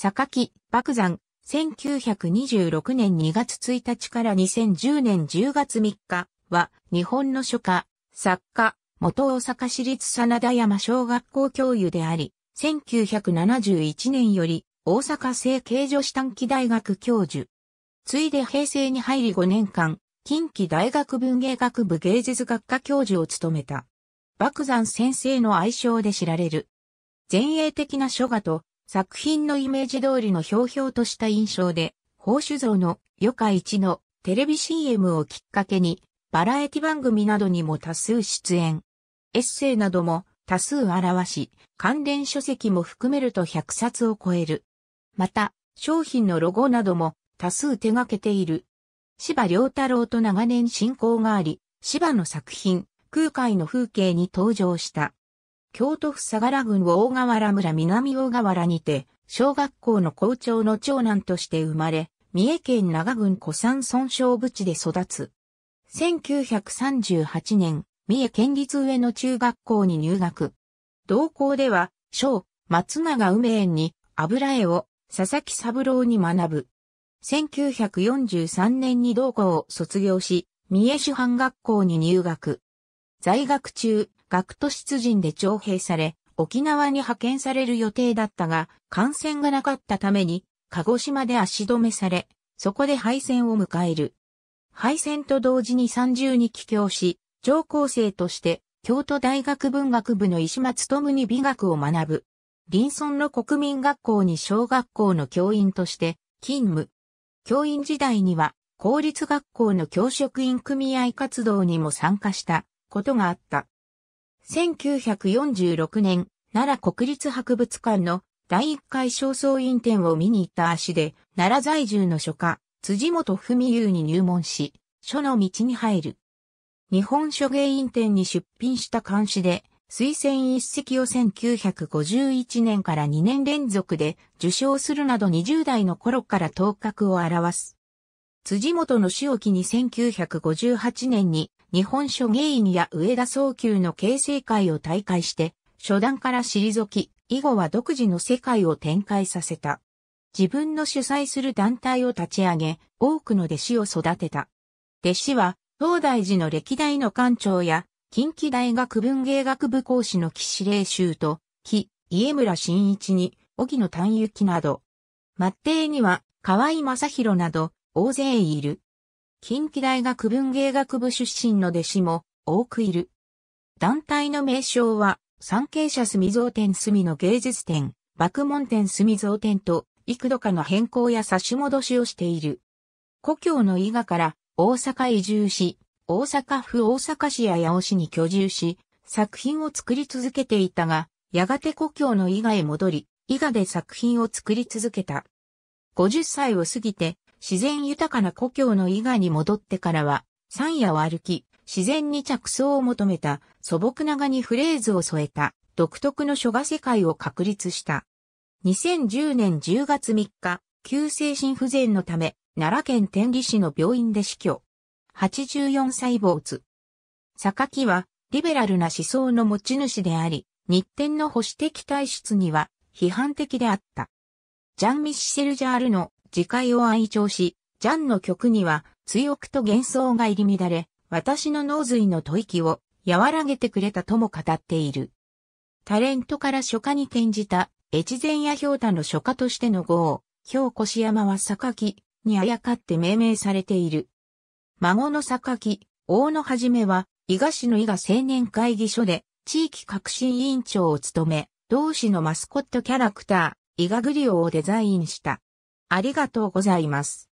榊、爆山、1926年2月1日から2010年10月3日は、日本の書家、作家、元大阪市立真田山小学校教諭であり、1971年より大阪政経女子短期大学教授。ついで平成に入り5年間、近畿大学文芸学部芸術学科教授を務めた。爆山先生の愛称で知られる。前衛的な書画と作品のイメージ通りのひょうひょうとした印象で、宝酒造の余暇一のテレビ CM をきっかけに、バラエティ番組などにも多数出演。エッセイなども多数表し、関連書籍も含めると100冊を超える。また、商品のロゴなども多数手掛けている。芝良太郎と長年親交があり、芝の作品、空海の風景に登場した。京都府相良郡大河原村南大河原にて、小学校の校長の長男として生まれ、三重県長郡古山村小部地で育つ。1938年、三重県立上野中学校に入学。同校では、小、松永梅園に、油絵を、佐々木三郎に学ぶ。1943年に同校を卒業し、三重主藩学校に入学。在学中、学徒出陣で徴兵され、沖縄に派遣される予定だったが、感染がなかったために、鹿児島で足止めされ、そこで敗戦を迎える。敗戦と同時に三重に帰郷し、上校生として、京都大学文学部の石間勉に美学を学ぶ。林村の国民学校に小学校の教員として、勤務。教員時代には、公立学校の教職員組合活動にも参加したことがあった。1946年、奈良国立博物館の第1回焦燥院展を見に行った足で、奈良在住の書家、辻元文雄に入門し、書の道に入る。日本書芸院展に出品した監視で、推薦一席を1951年から2年連続で受賞するなど20代の頃から頭角を表す。辻元の死を機に1958年に日本書芸員や上田早急の形成会を大会して、初段から退き、以後は独自の世界を展開させた。自分の主催する団体を立ち上げ、多くの弟子を育てた。弟子は、東大寺の歴代の館長や、近畿大学文芸学部講師の岸霊修と、木、家村新一に、荻野丹幸など。末帝には、河合正宏など、大勢いる。近畿大学文芸学部出身の弟子も多くいる。団体の名称は、産経社墨蔵店墨の芸術展、爆門店墨蔵店と、幾度かの変更や差し戻しをしている。故郷の伊賀から大阪移住し、大阪府大阪市や八尾市に居住し、作品を作り続けていたが、やがて故郷の伊賀へ戻り、伊賀で作品を作り続けた。50歳を過ぎて、自然豊かな故郷の伊賀に戻ってからは、山野を歩き、自然に着想を求めた素朴ながにフレーズを添えた独特の書画世界を確立した。2010年10月3日、急性心不全のため、奈良県天理市の病院で死去。84歳坂榊は、リベラルな思想の持ち主であり、日展の保守的体質には批判的であった。ジャン・ミッシェル・ジャールの自戒を愛聴し、ジャンの曲には、強くと幻想が入り乱れ、私の脳髄の吐息を和らげてくれたとも語っている。タレントから書家に転じた、越前屋氷太の書家としての号、氷越山は榊にあやかって命名されている。孫の榊、大野はじめは、伊賀市の伊賀青年会議所で、地域革新委員長を務め、同市のマスコットキャラクター、伊賀グリオをデザインした。ありがとうございます。